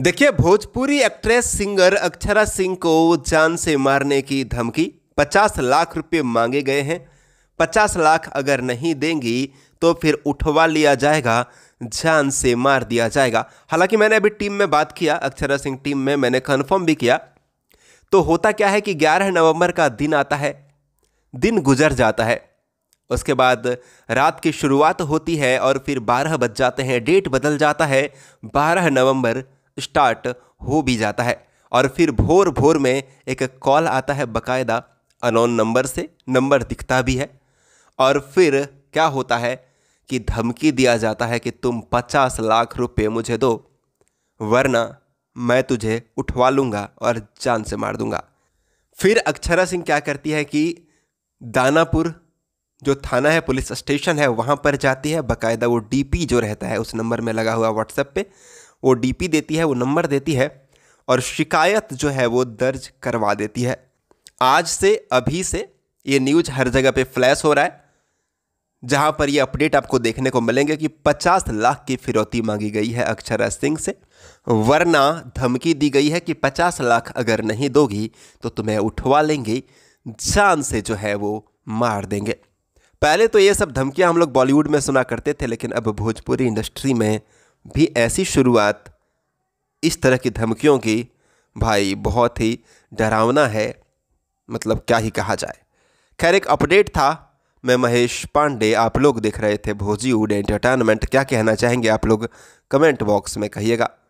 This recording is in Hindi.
देखिए भोजपुरी एक्ट्रेस सिंगर अक्षरा सिंह को जान से मारने की धमकी पचास लाख रुपए मांगे गए हैं पचास लाख अगर नहीं देंगी तो फिर उठवा लिया जाएगा जान से मार दिया जाएगा हालांकि मैंने अभी टीम में बात किया अक्षरा सिंह टीम में मैंने कन्फर्म भी किया तो होता क्या है कि 11 नवंबर का दिन आता है दिन गुजर जाता है उसके बाद रात की शुरुआत होती है और फिर 12 बज जाते हैं डेट बदल जाता है 12 नवंबर स्टार्ट हो भी जाता है और फिर भोर भोर में एक कॉल आता है बकायदा अनोन नंबर से नंबर दिखता भी है और फिर क्या होता है कि धमकी दिया जाता है कि तुम पचास लाख रुपए मुझे दो वरना मैं तुझे उठवा लूँगा और जान से मार दूँगा फिर अक्षरा सिंह क्या करती है कि दानापुर जो थाना है पुलिस स्टेशन है वहाँ पर जाती है बकायदा वो डीपी जो रहता है उस नंबर में लगा हुआ व्हाट्सएप पे वो डीपी देती है वो नंबर देती है और शिकायत जो है वो दर्ज करवा देती है आज से अभी से ये न्यूज हर जगह पे फ्लैश हो रहा है जहां पर ये अपडेट आपको देखने को मिलेंगे कि 50 लाख की फिरौती मांगी गई है अक्षरा सिंह से वरना धमकी दी गई है कि 50 लाख अगर नहीं दोगी तो तुम्हें उठवा लेंगे जान से जो है वो मार देंगे पहले तो ये सब धमकियां हम लोग बॉलीवुड में सुना करते थे लेकिन अब भोजपुरी इंडस्ट्री में भी ऐसी शुरुआत इस तरह की धमकियों की भाई बहुत ही डरावना है मतलब क्या ही कहा जाए खैर एक अपडेट था मैं महेश पांडे आप लोग देख रहे थे भोजी उड एंटरटेनमेंट क्या कहना चाहेंगे आप लोग कमेंट बॉक्स में कहिएगा